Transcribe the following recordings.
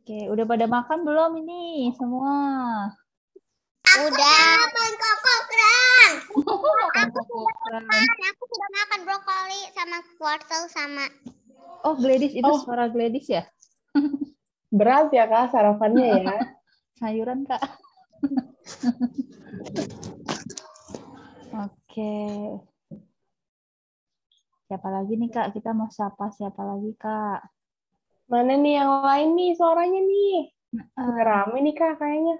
Oke, udah pada makan belum ini semua? Udah. Aku makan kran. aku kokokran. Aku sudah makan brokoli sama wortel sama. Oh, Gladys itu oh. suara Gladys ya? Berat ya kak sarapannya ya? Sayuran kak. Oke. Siapa lagi nih kak? Kita mau sapa siapa lagi kak? Mana nih yang lain nih suaranya nih? Uh, rame nih Kak kayaknya.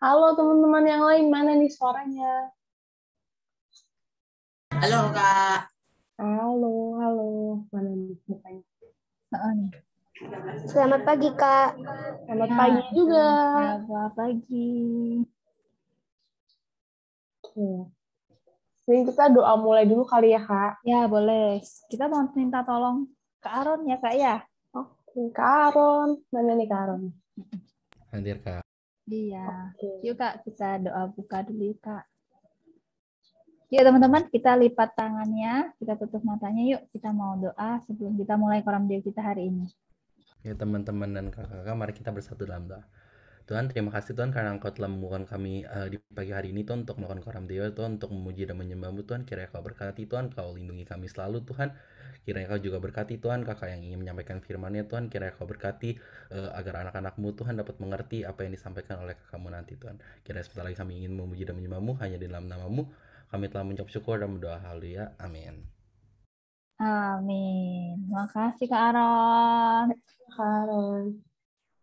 Halo teman-teman yang lain, mana nih suaranya? Halo Kak. Halo, halo. Mana nih mukanya? Selamat pagi Kak. Selamat pagi ya, juga. Selamat pagi. Oke. Jadi kita doa mulai dulu kali ya, Kak. Ya, boleh. Kita mau minta tolong ke Aron ya, Kak, ya? Oke, Kak Aron. Mana nih Kak Aron? Hadir, Kak. Iya. Okay. Yuk, Kak, kita doa buka dulu, Kak. Yuk teman-teman, kita lipat tangannya, kita tutup matanya, yuk kita mau doa sebelum kita mulai koram diri kita hari ini. Ya teman-teman dan kakak-kakak, mari kita bersatu dalam doa. Tuhan, terima kasih Tuhan karena Engkau telah membuka kami uh, di pagi hari ini Tuhan untuk melakukan koram dewa Tuhan, untuk memuji dan menyembahmu Tuhan. Kiranya Kau berkati Tuhan, Kau lindungi kami selalu Tuhan. Kiranya Kau juga berkati Tuhan, kakak yang ingin menyampaikan firman-Nya Tuhan. Kiranya Kau berkati uh, agar anak-anakmu Tuhan dapat mengerti apa yang disampaikan oleh kakakmu nanti Tuhan. Kiranya sebentar lagi kami ingin memuji dan menyembahmu hanya di dalam namamu. Kami telah mencap syukur dan berdoa haleluya. Amin. Amin. Makasih Kak Aron. Kak Aron.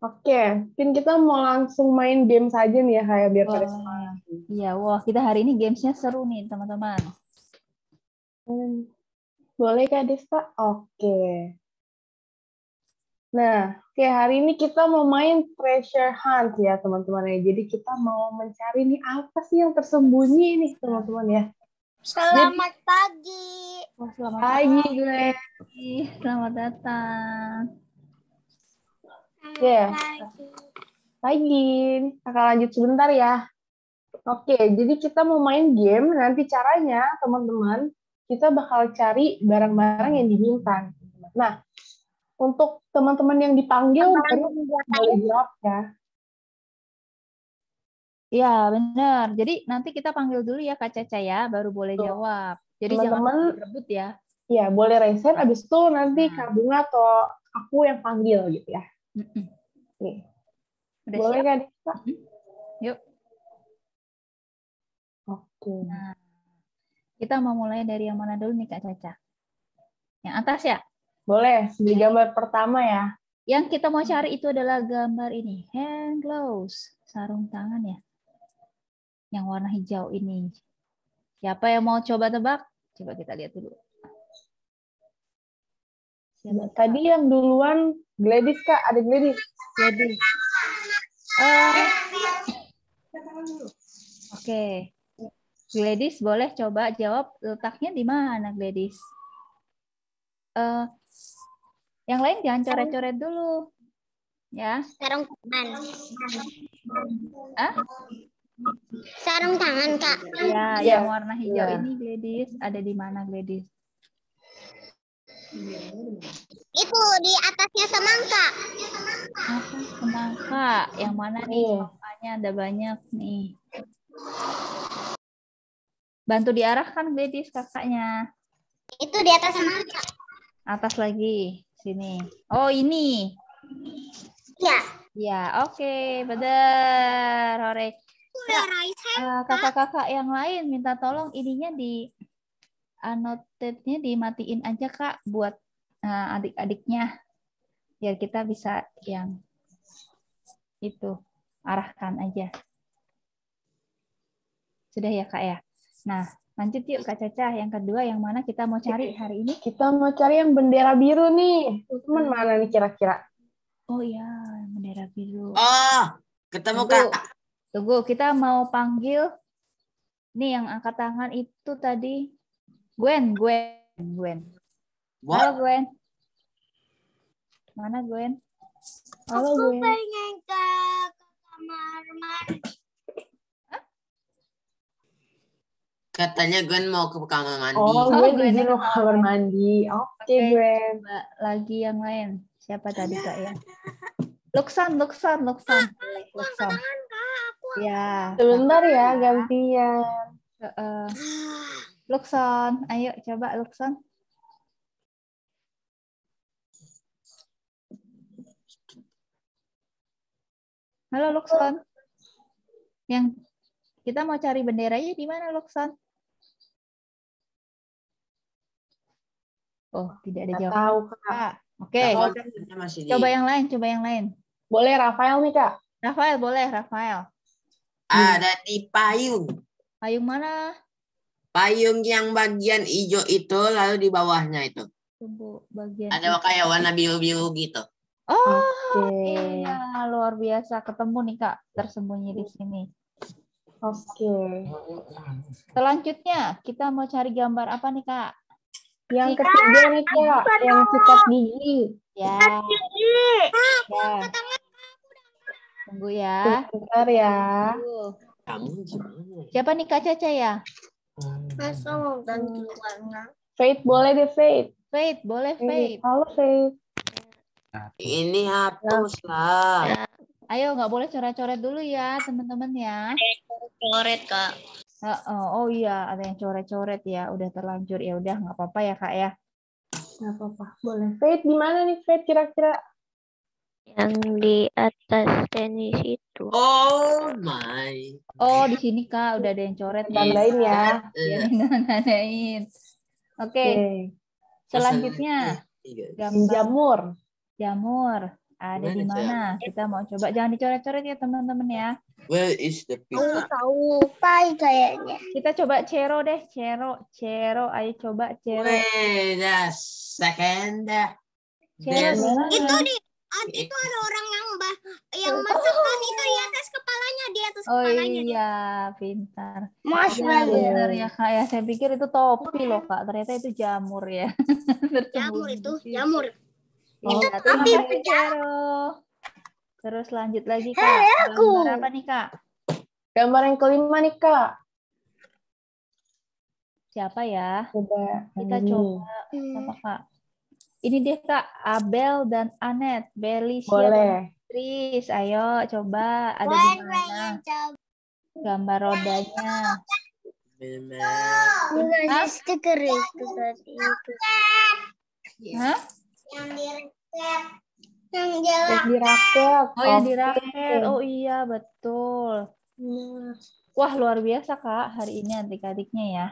Oke, mungkin kita mau langsung main game saja nih ya, kayak ya, biar pada semangat. Iya, wah kita hari ini gamesnya seru nih teman-teman. Hmm. Boleh Kak Desta? Oke. Nah, oke hari ini kita mau main treasure hunt ya teman-teman ya. Jadi kita mau mencari nih apa sih yang tersembunyi nih teman-teman ya. Selamat pagi. Oh, selamat pagi, guys. Selamat datang. Iya. Yeah. Lagi. Kakak lanjut sebentar ya. Oke, jadi kita mau main game. Nanti caranya, teman-teman, kita bakal cari barang-barang yang diminta. Nah, untuk teman-teman yang dipanggil, baru boleh jawab ya. Ya, benar. Jadi nanti kita panggil dulu ya Kak Caca ya, baru boleh Tuh. jawab. Jadi teman -teman, jangan rebut ya. Ya, boleh resen, abis itu nanti nah. Kak Bunga atau aku yang panggil gitu ya. Mm -mm. Boleh kan? Yuk. Oke. Nah, kita mau mulai dari yang mana dulu nih Kak Caca? Yang atas ya? Boleh, di gambar pertama ya. Yang kita mau cari itu adalah gambar ini, hand gloves, sarung tangan ya. Yang warna hijau ini. Siapa yang mau coba tebak? Coba kita lihat dulu. Ya, tadi yang duluan Gladys kak, ada Gladys. Gladys. Uh, Oke. Okay. Gladys boleh coba jawab letaknya di mana Gladys? Uh, yang lain jangan coret-coret dulu. Ya. Sarung tangan. Ah? Sarung tangan, Kak. Ya, ya. yang warna hijau ya. ini Gladys ada di mana Gladys? Itu di atasnya semangka. Atas semangka. Yang mana nih oh. semangkanya ada banyak nih. Bantu diarahkan Gladys kakaknya. Itu di atas semangka. Atas lagi. Sini. Oh, ini. Ya. Ya, oke, okay, benar. Hore. Eh, kakak-kakak yang lain minta tolong ininya di annotate-nya dimatiin aja Kak buat uh, adik-adiknya biar kita bisa yang itu arahkan aja. Sudah ya Kak ya. Nah, lanjut yuk Kak Caca. Yang kedua yang mana kita mau cari hari ini? Kita mau cari yang bendera biru nih. Teman hmm. mana nih kira-kira? Oh iya, bendera biru. Oh, ketemu Tunggu. Kak. Tunggu, kita mau panggil nih yang angkat tangan itu tadi Gwen, Gwen, Gwen. What? Halo Gwen. Mana Gwen? Halo Aku Gwen. pengen ke, kamar mandi. Katanya Gwen mau ke kamar mandi. Oh, Gwen oh, Gwen mau ke kamar mandi. Oke, okay, okay, Gwen. lagi yang lain. Siapa tadi Kak ya? Luksan, Luksan, Luksan. Ah, Aku Aku Ya. Sebentar ya, gantian. uh. Luxon, ayo coba Luxon. Halo Luxon. Yang kita mau cari benderanya di mana Luxon? Oh, tidak ada jawaban. Tahu, Kak. Ah, oke. Okay. Coba yang lain, coba yang lain. Boleh Rafael nih, Kak. Rafael boleh, Rafael. Ada di payung. Payung mana? Payung yang bagian hijau itu lalu di bawahnya itu. bagian Ada kayak warna biru-biru gitu. Oh, okay. iya, luar biasa ketemu nih Kak, tersembunyi di sini. Oke. Okay. Selanjutnya kita mau cari gambar apa nih Kak? Yang Cika, ketiga nih Kak, yang sikat gigi. Ya. Sikat gigi. Ya. Tunggu ya. ya. Tunggu. Siapa nih Kak Caca ya? Masa hmm. mau ganti warna? Faith boleh deh Faith. Faith boleh Faith. Halo Faith. Ini hapus lah. Ya. Ayo nggak boleh coret-coret dulu ya teman-teman ya. Coret kak. oh, oh iya ada yang coret-coret ya udah terlanjur ya udah nggak apa-apa ya kak ya. Nggak apa-apa boleh. Faith di mana nih Faith kira-kira yang di atas tenis itu. Oh my. Oh, di sini Kak udah ada yang coret. Tandain ya. Iya, eh. tandain. Oke. Oke, Selanjutnya gambar jamur. Jamur. Ada di ya? mana? Kita mau coba. Jangan dicoret-coret ya, teman-teman ya. Where is the pizza? tahu pai kayaknya. Kita coba cero deh, cero, cero. Ayo coba cero. Wait a second. Cero, Itu di itu ada orang yang bah oh. yang masuk oh. itu di atas kepalanya di atas oh, kepalanya. Oh iya, pintar. Masya iya, iya, bener Ya, Kak ya, saya pikir itu topi loh Kak, ternyata itu jamur ya. jamur itu, jamur. Oh, itu topi penjara. Terus lanjut lagi Kak. Hey, aku. Gambar apa nih Kak? Gambar yang kelima nih Kak. Siapa ya? Coba. Kita hmm. coba apa Kak? Ini dia Kak, Abel dan Anet, Belly Boleh. Tris. Ayo coba ada di mana? Gambar rodanya. Enggak ada stiker itu tadi itu. Hah? Yang di Yang di raket. Oh, yang di raket. Oh iya, betul. Hmm. Wah, luar biasa Kak hari ini adik-adiknya ya.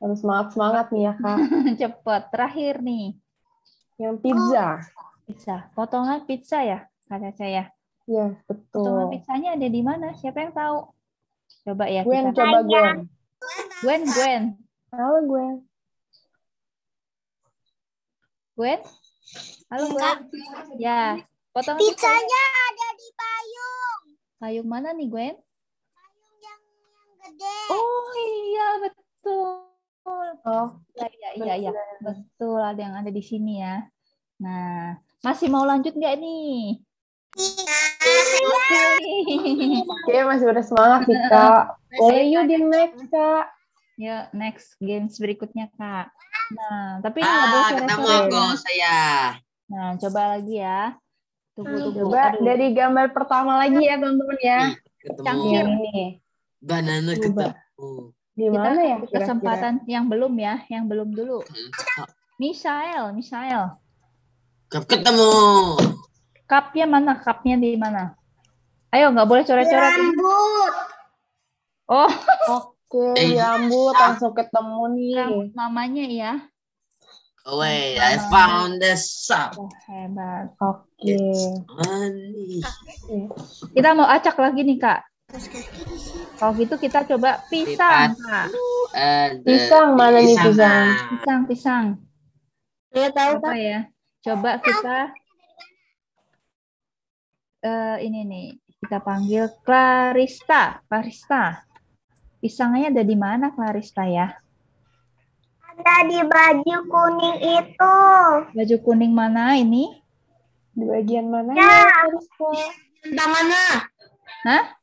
Harus semangat-semangat nih ya Kak. Cepat Terakhir nih. Yang pizza. Oh, pizza. Potongan pizza ya, kata saya. Iya, betul. Potongan pizzanya ada di mana? Siapa yang tahu? Coba ya Gwen, kita. coba Gwen. Gwen, Gwen. Halo Gwen. Gwen? Halo iya. Gwen. Ya, potongan pizzanya pizza. ada di payung. Payung mana nih Gwen? Payung yang yang gede. Oh iya, betul. Oh, iya iya iya iya. Betul ada yang ada di sini ya. Nah, masih mau lanjut nggak nih? Iya. Oke, okay, masih udah semangat sih, Kak. Boleh yuk di next, Kak. Yuk, ya, next games berikutnya, Kak. Nah, tapi ini ah, nggak ah, boleh sore-sore. Ya. saya. Nah, coba lagi ya. Tunggu, tunggu. Coba Aduh. dari gambar pertama lagi ya, teman-teman ya. Cangkir hmm, ini. Banana ketemu di mana ya kira -kira? yang belum ya yang belum dulu Misael Misael cup ketemu Kapnya mana Kapnya di mana ayo nggak boleh coret-coret rambut oh oke okay, eh. rambut langsung ketemu nih mamanya ya wait, I found the shop. hebat. Oke. Okay. Kita mau acak lagi nih, Kak. Kalau gitu kita coba pisang. Pisang mana nih pisang? Pisang, pisang. Saya tahu apa ya? Coba kita uh, ini nih kita panggil Clarista. Clarista. Pisangnya ada di mana Clarista ya? Ada di baju kuning itu. Baju kuning mana ini? Di bagian mana? Ya. Tangannya. Hah?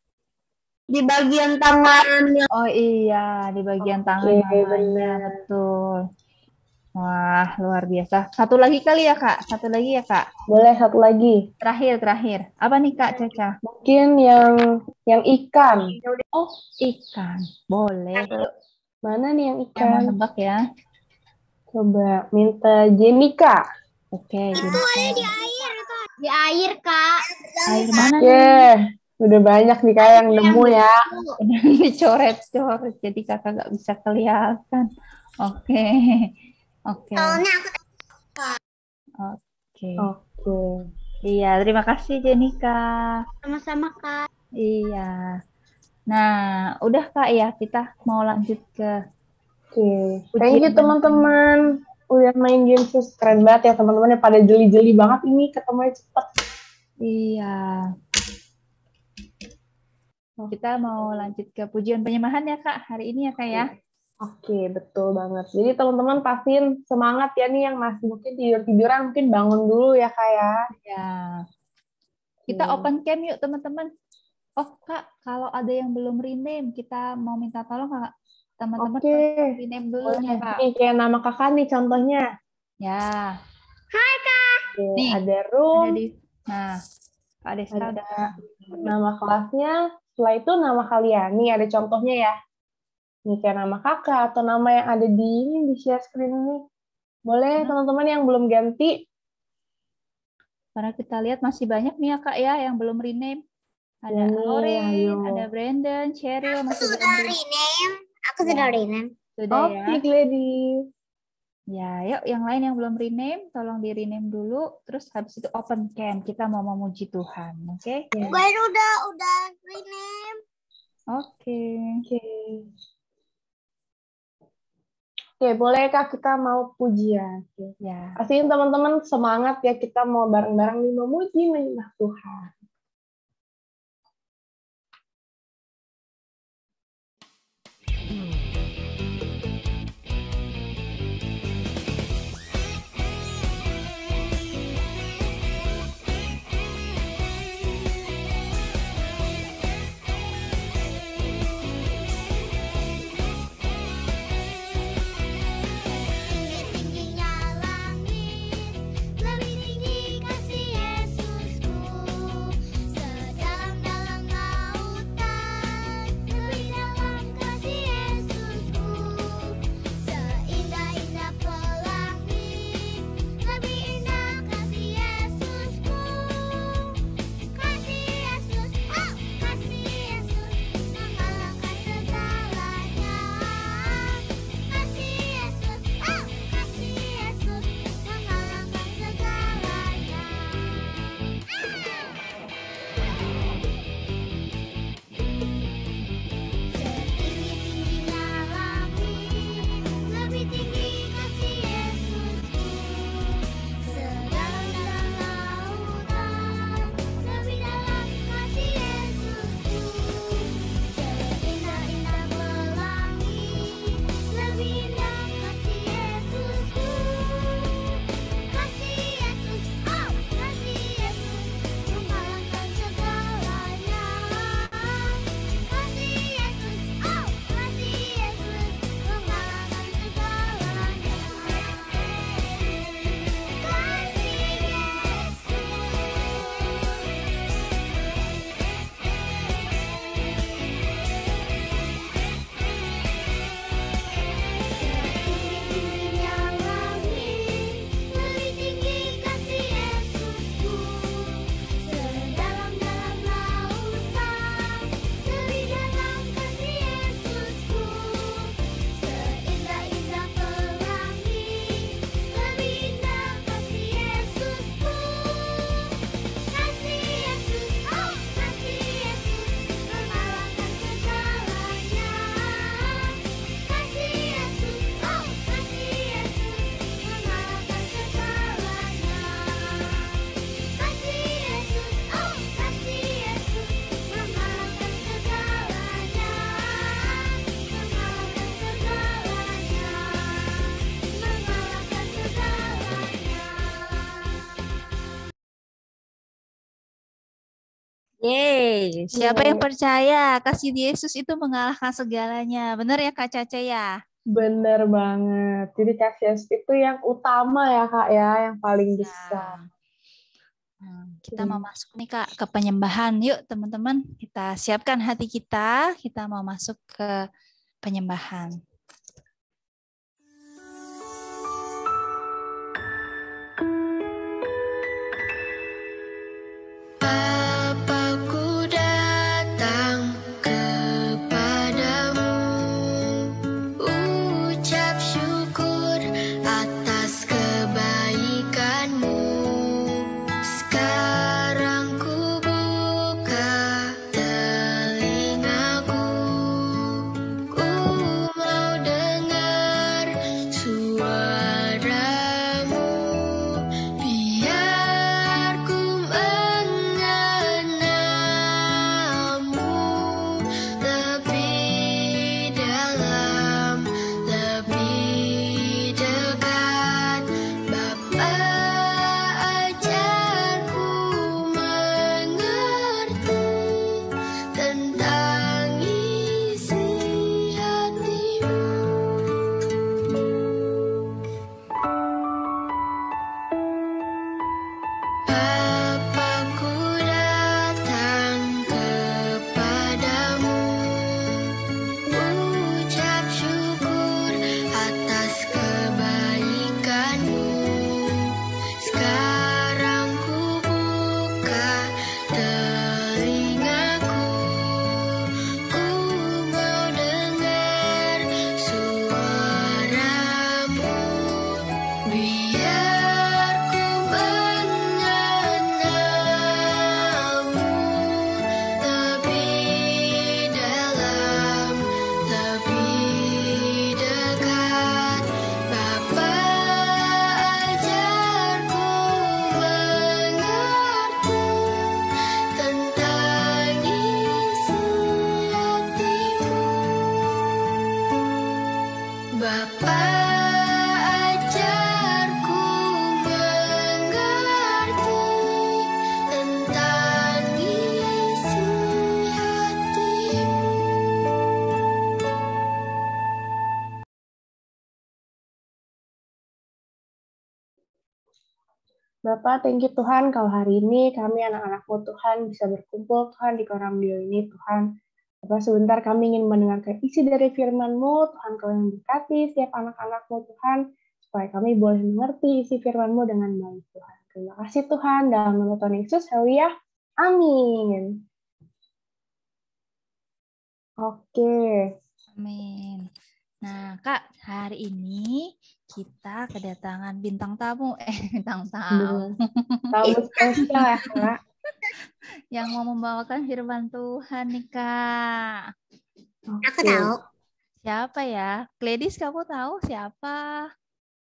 di bagian tangannya. Oh iya, di bagian okay, tangan Benar. betul. Wah, luar biasa. Satu lagi kali ya, Kak? Satu lagi ya, Kak? Boleh satu lagi. Terakhir, terakhir. Apa nih, Kak Caca? Mungkin yang yang ikan. Oh, ikan. Boleh. Mana nih yang ikan? Yang tebak ya. Coba minta Jenika. Oke, okay, Itu ada di air, Kak. Di air, Kak. Air mana? Yeah. Nih? udah banyak nih kayak yang iya, nemu ya ini dicoret-coret jadi kakak nggak bisa kelihatan oke oke oke iya terima kasih Jenika sama-sama kak iya nah udah kak ya kita mau lanjut ke Oke, okay. thank you teman-teman udah main game keren banget ya teman-teman pada jeli-jeli banget ini ketemu cepet iya kita mau lanjut ke pujian penyembahan ya Kak hari ini ya Kak ya. Oke, betul banget. Jadi teman-teman pastiin semangat ya nih yang masih mungkin tidur-tiduran, mungkin bangun dulu ya Kak ya. ya. Kita hmm. open cam yuk teman-teman. Oh Kak, kalau ada yang belum rename, kita mau minta tolong Kak. Teman-teman okay. rename dulu ya Kak. Nih, kayak nama Kakak nih contohnya. Ya. Hai Kak. Oke, nih, ada room. Ada di, nah, Kak ada udah. nama kelasnya, setelah itu nama kalian. Nih ada contohnya ya. ini kayak nama kakak atau nama yang ada di ini di share screen ini. Boleh teman-teman yang belum ganti. Karena kita lihat masih banyak nih ya kak ya yang belum rename. Ada ini, iya, iya, ada Brandon, Cheryl. Aku masih sudah rename. Aku sudah ya. rename. Sudah ya. Optik Ya, yuk yang lain yang belum rename, tolong di rename dulu. Terus habis itu open cam, kita mau memuji Tuhan, oke? Okay? Ya. Yeah. udah udah rename. Oke. Okay. Oke. Okay. Oke, okay, bolehkah kita mau puji? Ya. ya. yeah. teman-teman semangat ya kita mau bareng-bareng nih memuji menyembah Tuhan. Hmm. Yesus. Siapa yang iya. percaya kasih Yesus itu mengalahkan segalanya. Benar ya Kak Caca ya? Bener banget. Jadi kasih Yesus itu yang utama ya Kak ya, yang paling iya. besar. Nah, kita iya. mau masuk nih Kak ke penyembahan. Yuk teman-teman, kita siapkan hati kita. Kita mau masuk ke penyembahan. Bapak, thank you Tuhan kalau hari ini kami anak-anakmu Tuhan bisa berkumpul Tuhan di koram bio ini Tuhan. Bapak, sebentar kami ingin mendengarkan isi dari firman-Mu. Tuhan, kau yang berkati setiap anak-anakmu Tuhan, supaya kami boleh mengerti isi firman-Mu dengan baik Tuhan. Terima kasih Tuhan, dalam nama Yesus, Haleluya. Amin. Oke. Amin. Nah, Kak, hari ini kita kedatangan bintang tamu eh bintang tamu tamu spesial ya kak yang mau membawakan firman Tuhan nih kak okay. aku tahu siapa ya Gladys kamu tahu siapa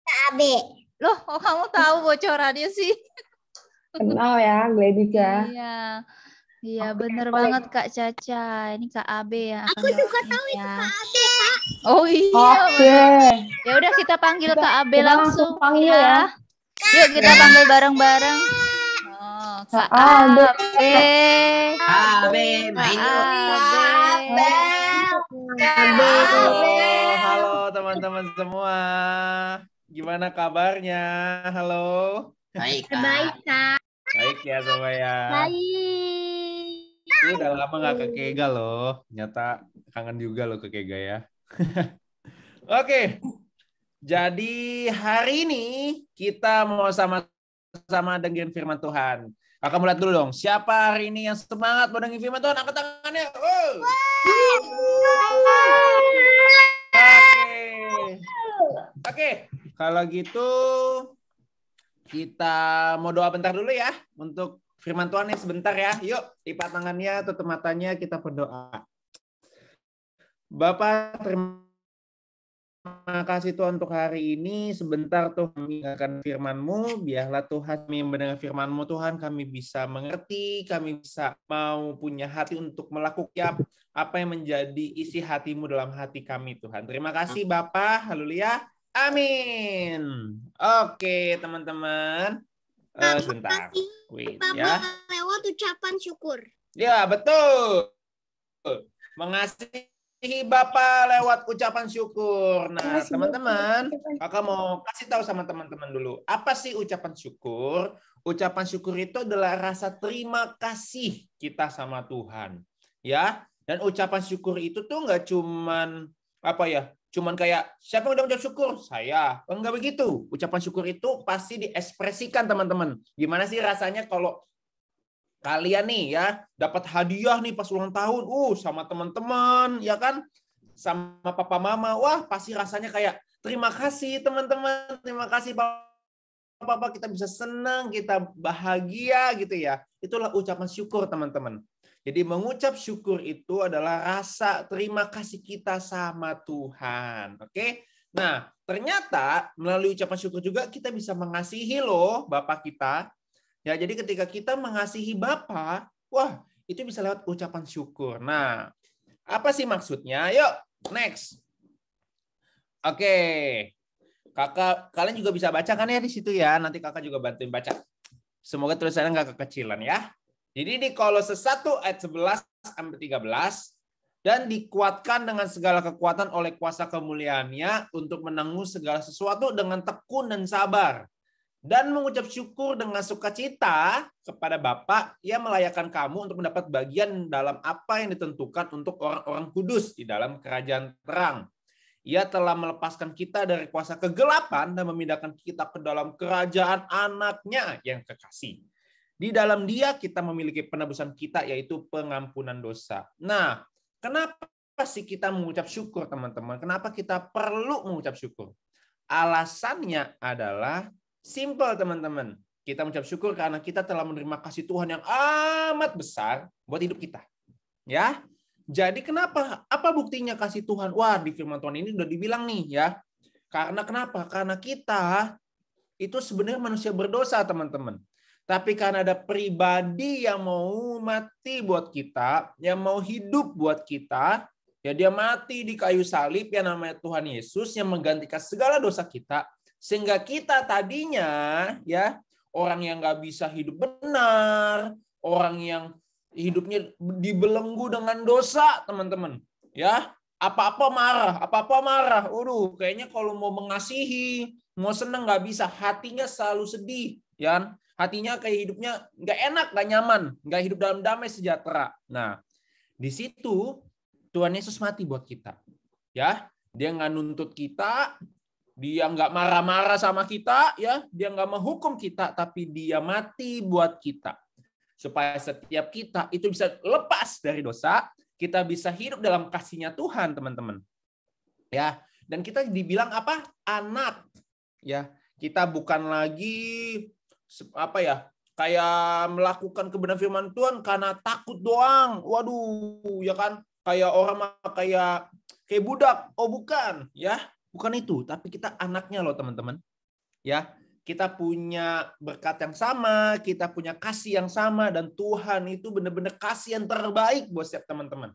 Kak Abe loh kok kamu tahu bocorannya sih kenal ya Gladys ya iya Iya, okay, bener boleh. banget Kak Caca. Ini Kak Abe ya Aku juga tahu itu Kak Abe. Oh iya. Oke. Okay. Ya udah kita panggil Kak Abe langsung, langsung panggil ya. ya. Yuk kita panggil bareng-bareng. Oh, Kak Abe. Abe, ab Abe. Abe. Halo teman-teman semua. Gimana kabarnya? Halo. Baik, Kak. Baik, Kak. Baik ya semua ya. Baik. Lu udah lama gak ke Kega loh. Nyata kangen juga loh ke Kega ya. Oke. Jadi hari ini kita mau sama-sama dengerin firman Tuhan. Kakak mulai dulu dong. Siapa hari ini yang semangat mau dengerin firman Tuhan? Angkat tangannya. Oh. Oke. Oke. Kalau gitu kita mau doa bentar dulu ya untuk firman Tuhan yang sebentar ya. Yuk, lipat tangannya, tutup matanya, kita berdoa. Bapak, terima kasih Tuhan untuk hari ini. Sebentar Tuhan kami akan firman-Mu. Biarlah Tuhan kami mendengar firman-Mu, Tuhan kami bisa mengerti, kami bisa mau punya hati untuk melakukan ya, apa yang menjadi isi hatimu dalam hati kami, Tuhan. Terima kasih Bapak. Haleluya. Amin. Oke, teman-teman uh, sebentar. ya. lewat ucapan syukur. Ya, betul. Mengasihi mengasihi Bapak lewat ucapan syukur. Nah, teman-teman, kakak mau kasih tahu sama teman-teman dulu. Apa sih ucapan syukur? Ucapan syukur itu adalah rasa terima kasih kita sama Tuhan. Ya, dan ucapan syukur itu tuh nggak cuman apa ya Cuman kayak siapa yang udah ucap syukur? Saya. enggak begitu. Ucapan syukur itu pasti diekspresikan teman-teman. Gimana sih rasanya kalau kalian nih ya dapat hadiah nih pas ulang tahun, uh sama teman-teman ya kan? Sama papa mama. Wah, pasti rasanya kayak terima kasih teman-teman. Terima kasih papa papa kita bisa senang, kita bahagia gitu ya. Itulah ucapan syukur teman-teman. Jadi mengucap syukur itu adalah rasa terima kasih kita sama Tuhan. Oke? Nah, ternyata melalui ucapan syukur juga kita bisa mengasihi loh Bapak kita. Ya, jadi ketika kita mengasihi Bapak, wah, itu bisa lewat ucapan syukur. Nah, apa sih maksudnya? Yuk, next. Oke. Kakak, kalian juga bisa baca kan ya di situ ya. Nanti kakak juga bantuin baca. Semoga tulisannya nggak kekecilan ya. Jadi di Kolose 1 ayat 11 sampai 13 dan dikuatkan dengan segala kekuatan oleh kuasa kemuliaannya untuk menanggung segala sesuatu dengan tekun dan sabar dan mengucap syukur dengan sukacita kepada Bapa yang melayakan kamu untuk mendapat bagian dalam apa yang ditentukan untuk orang-orang kudus di dalam kerajaan terang. Ia telah melepaskan kita dari kuasa kegelapan dan memindahkan kita ke dalam kerajaan anaknya yang kekasih. Di dalam dia kita memiliki penebusan kita yaitu pengampunan dosa. Nah, kenapa sih kita mengucap syukur teman-teman? Kenapa kita perlu mengucap syukur? Alasannya adalah simple teman-teman. Kita mengucap syukur karena kita telah menerima kasih Tuhan yang amat besar buat hidup kita. Ya. Jadi kenapa? Apa buktinya kasih Tuhan? Wah, di firman Tuhan ini sudah dibilang nih ya. Karena kenapa? Karena kita itu sebenarnya manusia berdosa, teman-teman. Tapi karena ada pribadi yang mau mati buat kita, yang mau hidup buat kita, ya dia mati di kayu salib yang namanya Tuhan Yesus yang menggantikan segala dosa kita sehingga kita tadinya ya orang yang nggak bisa hidup benar, orang yang hidupnya dibelenggu dengan dosa, teman-teman. Ya, apa-apa marah, apa-apa marah. Waduh, kayaknya kalau mau mengasihi, mau seneng nggak bisa, hatinya selalu sedih, ya. Kan? hatinya kayak hidupnya nggak enak, nggak nyaman, nggak hidup dalam damai sejahtera. Nah, di situ Tuhan Yesus mati buat kita. Ya, dia nggak nuntut kita, dia nggak marah-marah sama kita, ya, dia nggak menghukum kita, tapi dia mati buat kita. Supaya setiap kita itu bisa lepas dari dosa, kita bisa hidup dalam kasihnya Tuhan, teman-teman. Ya, dan kita dibilang apa? Anak. Ya, kita bukan lagi apa ya kayak melakukan kebenaran firman Tuhan karena takut doang. Waduh, ya kan? Kayak orang kayak kayak budak. Oh, bukan, ya. Bukan itu, tapi kita anaknya loh, teman-teman. Ya. Kita punya berkat yang sama, kita punya kasih yang sama dan Tuhan itu benar-benar kasih yang terbaik buat setiap teman-teman.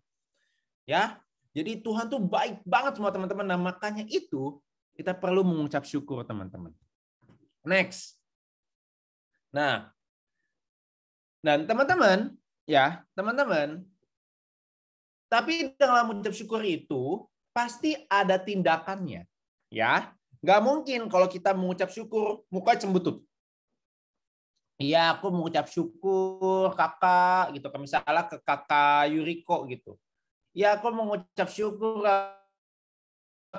Ya. Jadi Tuhan tuh baik banget semua teman-teman. Nah, makanya itu kita perlu mengucap syukur, teman-teman. Next Nah, dan teman-teman, ya, teman-teman, tapi dalam mengucap syukur itu pasti ada tindakannya, ya. Gak mungkin kalau kita mengucap syukur muka cembutut. Iya, aku mengucap syukur kakak gitu. Misalnya ke kakak Yuriko gitu. Ya, aku mengucap syukur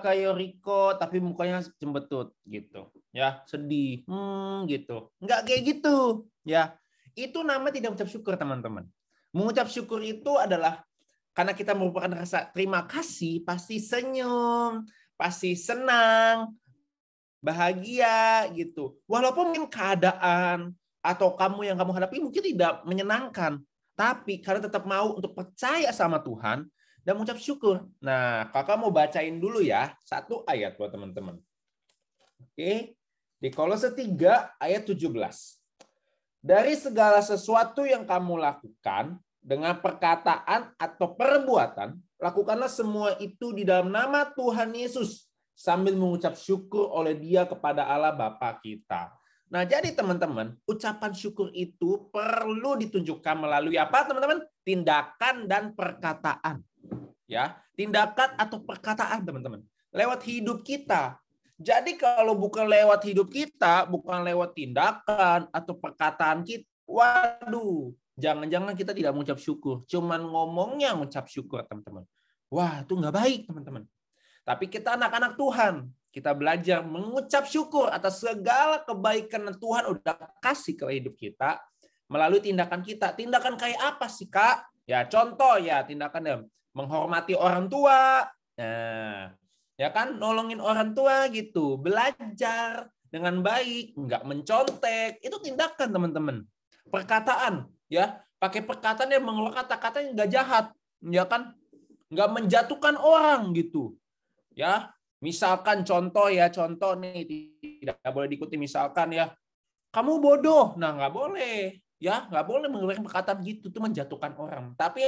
kayak Riko tapi mukanya cembetut gitu ya sedih hmm gitu nggak kayak gitu ya itu nama tidak mengucap syukur teman-teman mengucap syukur itu adalah karena kita merupakan rasa terima kasih pasti senyum pasti senang bahagia gitu walaupun mungkin keadaan atau kamu yang kamu hadapi mungkin tidak menyenangkan tapi karena tetap mau untuk percaya sama Tuhan dan mengucap syukur. Nah, kakak mau bacain dulu ya satu ayat buat teman-teman. Oke, di kolose 3 ayat 17. Dari segala sesuatu yang kamu lakukan, dengan perkataan atau perbuatan, lakukanlah semua itu di dalam nama Tuhan Yesus sambil mengucap syukur oleh dia kepada Allah Bapa kita. Nah, jadi teman-teman, ucapan syukur itu perlu ditunjukkan melalui apa, teman-teman? Tindakan dan perkataan ya tindakan atau perkataan teman-teman lewat hidup kita jadi kalau bukan lewat hidup kita bukan lewat tindakan atau perkataan kita waduh jangan-jangan kita tidak mengucap syukur cuman ngomongnya mengucap syukur teman-teman wah itu nggak baik teman-teman tapi kita anak-anak Tuhan kita belajar mengucap syukur atas segala kebaikan yang Tuhan udah kasih ke hidup kita melalui tindakan kita. Tindakan kayak apa sih, Kak? Ya, contoh ya, tindakan menghormati orang tua. Nah, ya kan nolongin orang tua gitu, belajar dengan baik, nggak mencontek, itu tindakan teman-teman. Perkataan ya, pakai perkataan yang mengeluarkan kata-kata yang nggak jahat, ya kan? Nggak menjatuhkan orang gitu. Ya, misalkan contoh ya, contoh nih tidak boleh diikuti misalkan ya, kamu bodoh. Nah, nggak boleh. Ya, nggak boleh mengeluarkan perkataan gitu, tuh menjatuhkan orang. Tapi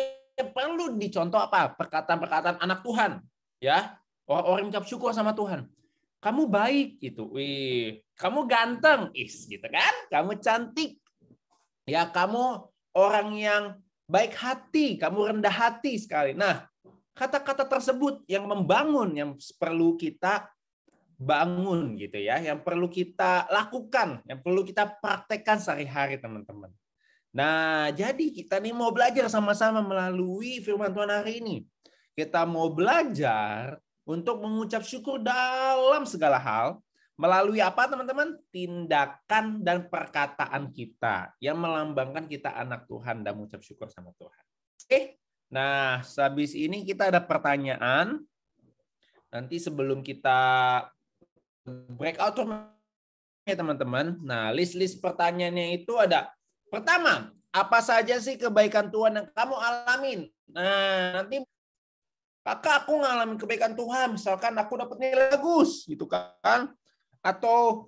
perlu dicontoh apa? Perkataan-perkataan anak Tuhan, ya. Orang-orang oh, ucap syukur sama Tuhan. Kamu baik gitu. Wih, kamu ganteng, is gitu kan? Kamu cantik. Ya, kamu orang yang baik hati, kamu rendah hati sekali. Nah, kata-kata tersebut yang membangun yang perlu kita bangun gitu ya, yang perlu kita lakukan, yang perlu kita praktekkan sehari-hari teman-teman. Nah, jadi kita nih mau belajar sama-sama melalui firman Tuhan hari ini. Kita mau belajar untuk mengucap syukur dalam segala hal melalui apa teman-teman? Tindakan dan perkataan kita yang melambangkan kita anak Tuhan dan mengucap syukur sama Tuhan. Oke. Nah, habis ini kita ada pertanyaan. Nanti sebelum kita breakout ya teman-teman. Nah, list-list pertanyaannya itu ada Pertama, apa saja sih kebaikan Tuhan yang kamu alamin? Nah, nanti kakak aku ngalamin kebaikan Tuhan, misalkan aku dapat nilai bagus, gitu kan? Atau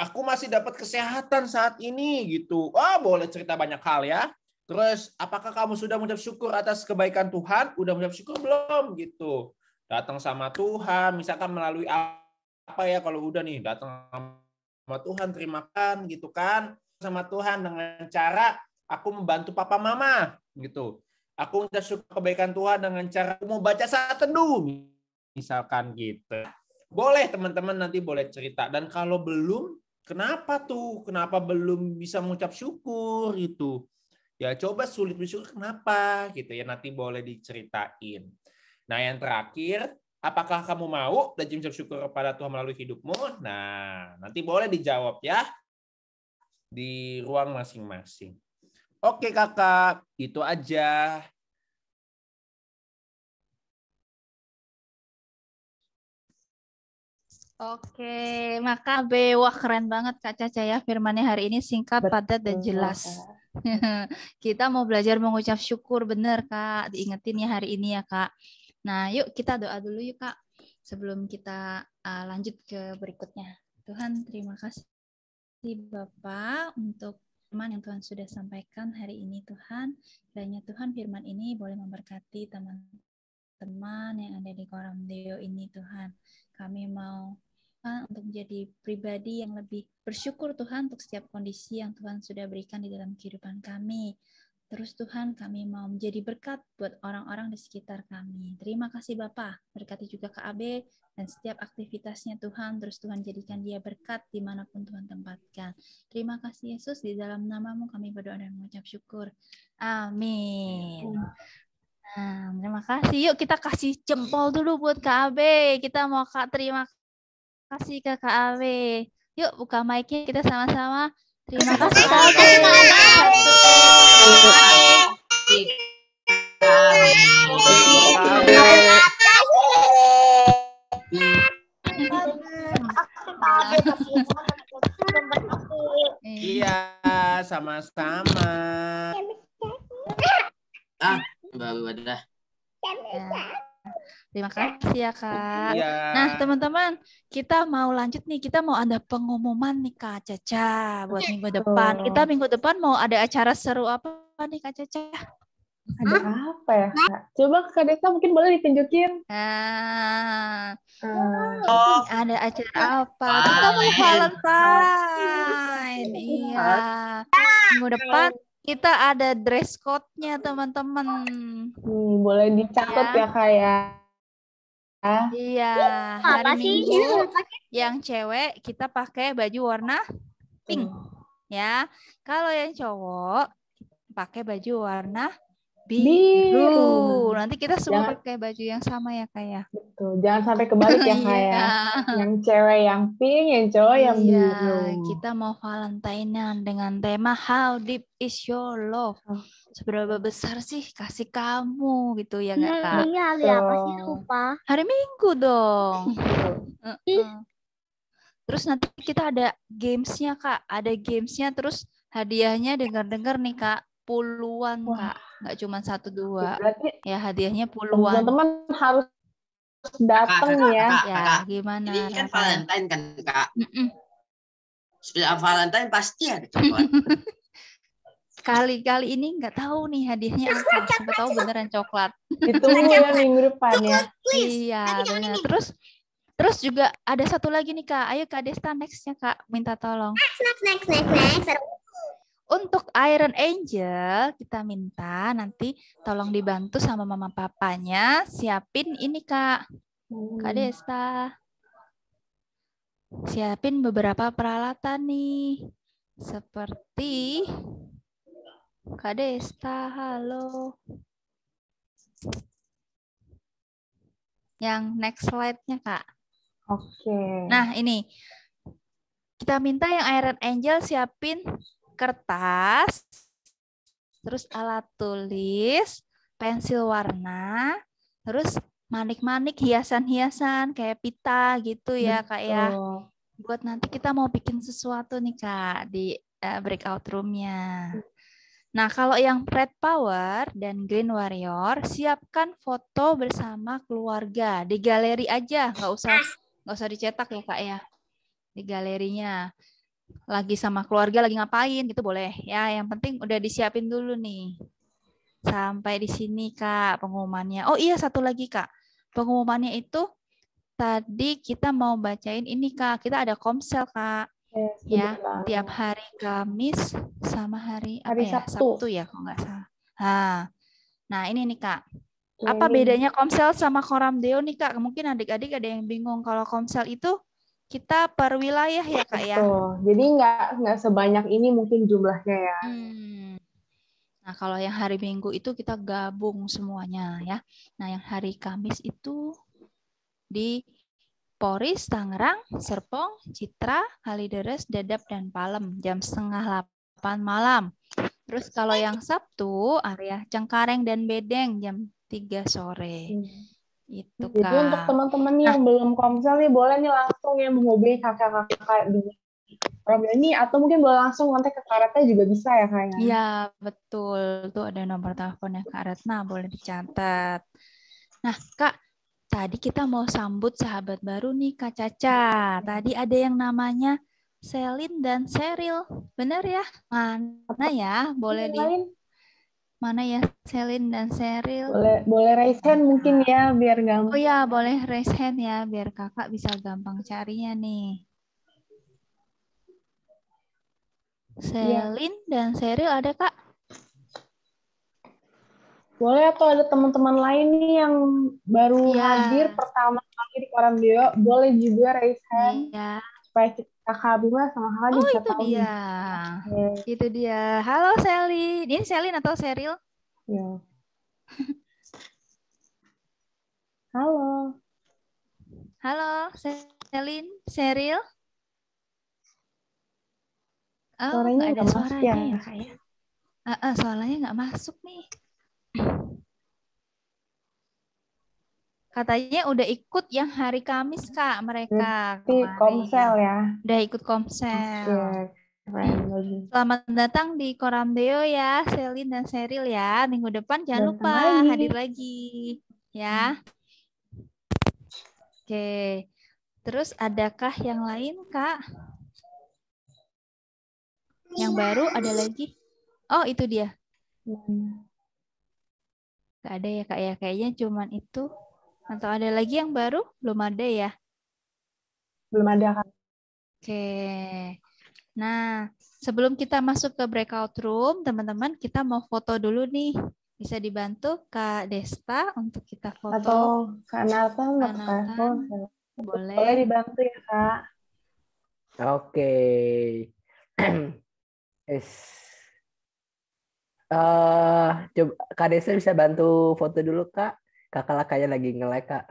aku masih dapat kesehatan saat ini, gitu. Oh, boleh cerita banyak hal ya. Terus, apakah kamu sudah mengucap syukur atas kebaikan Tuhan? Udah mengucap syukur belum? Gitu. Datang sama Tuhan, misalkan melalui apa ya kalau udah nih datang sama Tuhan terima terimakan gitu kan sama Tuhan dengan cara aku membantu papa mama gitu. Aku udah suka kebaikan Tuhan dengan cara aku mau baca saat teduh misalkan gitu. Boleh teman-teman nanti boleh cerita dan kalau belum kenapa tuh? Kenapa belum bisa mengucap syukur gitu? Ya coba sulit bersyukur kenapa gitu ya nanti boleh diceritain. Nah yang terakhir apakah kamu mau dan jujur syukur kepada Tuhan melalui hidupmu? Nah nanti boleh dijawab ya di ruang masing-masing. Oke kakak, itu aja. Oke, maka B. Wah, keren banget Kak Caca ya. Firmannya hari ini singkat, padat, dan jelas. kita mau belajar mengucap syukur, bener Kak. Diingetin ya hari ini ya Kak. Nah, yuk kita doa dulu yuk Kak. Sebelum kita uh, lanjut ke berikutnya. Tuhan, terima kasih kasih Bapak untuk teman yang Tuhan sudah sampaikan hari ini Tuhan. Kiranya Tuhan firman ini boleh memberkati teman-teman yang ada di Koram Deo ini Tuhan. Kami mau Tuhan, untuk menjadi pribadi yang lebih bersyukur Tuhan untuk setiap kondisi yang Tuhan sudah berikan di dalam kehidupan kami. Terus Tuhan kami mau menjadi berkat buat orang-orang di sekitar kami. Terima kasih Bapak, berkati juga ke AB dan setiap aktivitasnya Tuhan. Terus Tuhan jadikan dia berkat dimanapun Tuhan tempatkan. Terima kasih Yesus, di dalam namamu kami berdoa dan mengucap syukur. Amin. Nah, terima kasih. Yuk kita kasih jempol dulu buat ke AB. Kita mau Kak terima kasih ke AB. Yuk buka mic-nya kita sama-sama. Terima kasih Iya, sama-sama. Ah, baru ada. Iya. Terima kasih ya Kak. Iya. Nah teman-teman kita mau lanjut nih kita mau ada pengumuman nih Kak Caca buat minggu depan. Kita minggu depan mau ada acara seru apa nih Kak Caca? Ada Hah? apa ya Kak? Coba Kak Desa mungkin boleh ditunjukin. Nah, oh. hmm. oh. ada acara apa? Ah, kita mau iya. Valentine. Iya. Minggu depan kita ada dress code-nya teman-teman. Hmm, boleh dicatat ya, ya Kak ya. Iya. hari apa Minggu sih? yang cewek kita pakai baju warna pink. Ya. Kalau yang cowok pakai baju warna biru. Nanti kita semua jangan, pakai baju yang sama ya kak ya. Betul. Jangan sampai kebalik ya kak ya. Iya. Yang cewek yang pink, yang cowok yang iya, biru. Kita mau Valentinean dengan tema How Deep Is Your Love. Oh. Seberapa besar sih kasih kamu gitu ya hmm, kak? Iya, hari apa sih lupa? Hari Minggu dong. Terus nanti kita ada gamesnya kak, ada gamesnya terus hadiahnya dengar-dengar nih kak puluhan Wah. kak nggak cuma satu dua Berarti ya hadiahnya puluhan teman-teman harus datang ya kak, ya gimana ini kan Valentine kan kak Sudah Valentine pasti ada coklat kali kali ini nggak tahu nih hadiahnya apa siapa tahu beneran coklat itu nah, ya minggu depan ya iya benar terus Terus juga ada satu lagi nih kak, ayo kak Desta nextnya kak, minta tolong. Next, next, next, next, next. Untuk Iron Angel, kita minta nanti tolong dibantu sama mama papanya siapin ini Kak, Kak hmm. Desta. Siapin beberapa peralatan nih, seperti Kak Desta, halo. Yang next slide-nya Kak. Oke. Nah ini, kita minta yang Iron Angel siapin kertas, terus alat tulis, pensil warna, terus manik-manik hiasan-hiasan kayak pita gitu ya Betul. kak ya. Buat nanti kita mau bikin sesuatu nih kak di uh, breakout roomnya. Nah kalau yang Red Power dan Green Warrior siapkan foto bersama keluarga di galeri aja, nggak usah nggak usah dicetak ya kak ya di galerinya lagi sama keluarga lagi ngapain gitu boleh ya yang penting udah disiapin dulu nih sampai di sini kak pengumumannya oh iya satu lagi kak pengumumannya itu tadi kita mau bacain ini kak kita ada komsel kak yes, iya, ya benar. tiap hari Kamis sama hari, hari apa ya? Sabtu. ya Sabtu ya kalau nggak salah nah nah ini nih kak apa iya, bedanya komsel sama koramdeo nih kak mungkin adik-adik ada yang bingung kalau komsel itu kita per wilayah ya kak ya. Jadi nggak nggak sebanyak ini mungkin jumlahnya ya. Hmm. Nah kalau yang hari Minggu itu kita gabung semuanya ya. Nah yang hari Kamis itu di Poris, Tangerang, Serpong, Citra, Kalideres, Dedap dan Palem jam setengah delapan malam. Terus kalau yang Sabtu area Cengkareng dan Bedeng jam tiga sore. Hmm. Gitu, Kak. Jadi untuk teman-teman nah. yang belum komsel nih boleh nih langsung yang menghubungi kakak-kakak di program ini atau mungkin boleh langsung kontak ke Karetnya juga bisa ya kak? Ya? Iya, betul. Tuh ada nomor teleponnya Kak Retna, boleh dicatat. Nah, Kak, tadi kita mau sambut sahabat baru nih Kak Caca. Tadi ada yang namanya Selin dan Seril. Benar ya? Mana ya? Boleh iya, di mana ya Selin dan Seril. Boleh boleh raise hand mungkin ya biar gampang. Oh ya, boleh raise hand ya biar Kakak bisa gampang carinya nih. Iya. Selin ya. dan Seril ada Kak? Boleh atau ada teman-teman lain nih yang baru ya. hadir pertama kali di Koran Bio, boleh juga raise hand. Ya. Supaya kita kakak Bima sama kakak Oh itu dia. Okay. Itu dia. Halo Sally. Ini Selin atau Seril? Iya. Halo. Halo Selin, Seril. Oh, Suaranya ada suaranya ya, ya. Uh, ya? uh, soalnya nggak masuk nih. Katanya udah ikut yang hari Kamis kak mereka. Di Komsel ya. Udah ikut Komsel. Okay. Selamat datang di Koramdeo ya, Selin dan Seril ya. Minggu depan jangan Datang lupa lagi. hadir lagi ya. Oke. Terus adakah yang lain, Kak? Yang baru ada lagi? Oh, itu dia. Hmm. Gak ada ya, Kak ya. Kayaknya cuman itu. Atau ada lagi yang baru? Belum ada ya? Belum ada, kan. Oke. Nah, sebelum kita masuk ke breakout room, teman-teman, kita mau foto dulu nih. Bisa dibantu Kak Desta untuk kita foto. Atau Kak Nathan, Kak Nathan. Boleh. Boleh dibantu ya, Kak. Oke. Okay. yes. Uh, coba Kak Desta bisa bantu foto dulu, Kak kakak lah kayak lagi ngelek kak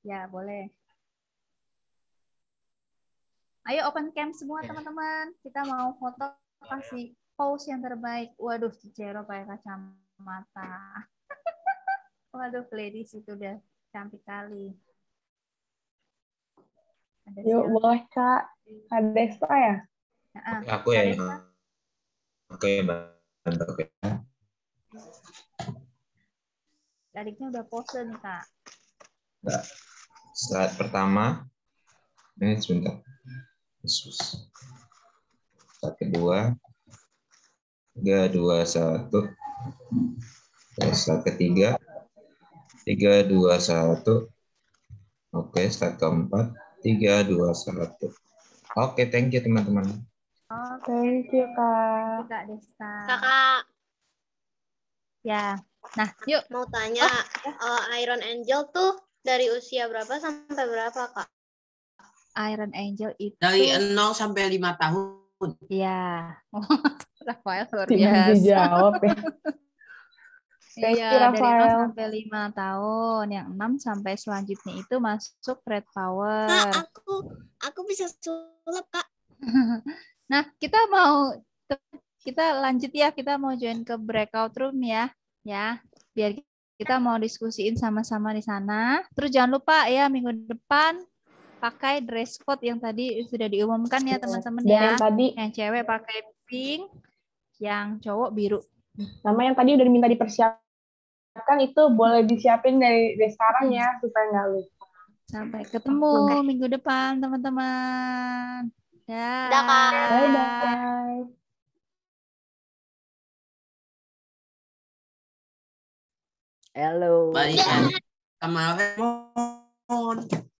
ya boleh ayo open cam semua teman-teman kita mau foto kasih pose yang terbaik waduh Cicero pakai kacamata waduh ladies itu udah cantik kali ada yuk boleh kak Kadesta ya aku ya, ya. Oke, mantap okay. Adiknya udah pose nih, Kak. Nah, slide pertama. Ini sebentar. Yesus. Slide kedua. Tiga, dua, satu. slide ketiga. Tiga, dua, satu. Oke, slide keempat. Tiga, dua, satu. Oke, thank you teman-teman. Oh, thank you, Kak. Kak Desta. Kakak. Ya. Nah, yuk. Mau tanya, oh. uh, Iron Angel tuh dari usia berapa sampai berapa, Kak? Iron Angel itu dari 0 sampai 5 tahun. Ya. Oh, Rafael luar biasa. dijawab ya. Iya, dari 0 sampai 5 tahun. Yang 6 sampai selanjutnya itu masuk red power. Kak, aku aku bisa sulap, Kak. Nah, kita mau kita lanjut ya, kita mau join ke breakout room ya, ya. Biar kita mau diskusiin sama-sama di sana. Terus jangan lupa ya minggu depan pakai dress code yang tadi sudah diumumkan ya teman-teman ya. Yang tadi yang cewek pakai pink, yang cowok biru. Sama yang tadi udah diminta dipersiapkan itu boleh disiapin dari, dari sekarang ya supaya nggak lupa. Sampai ketemu minggu depan teman-teman. Dadah. Dadah. Bye-bye. Hello. Balik sama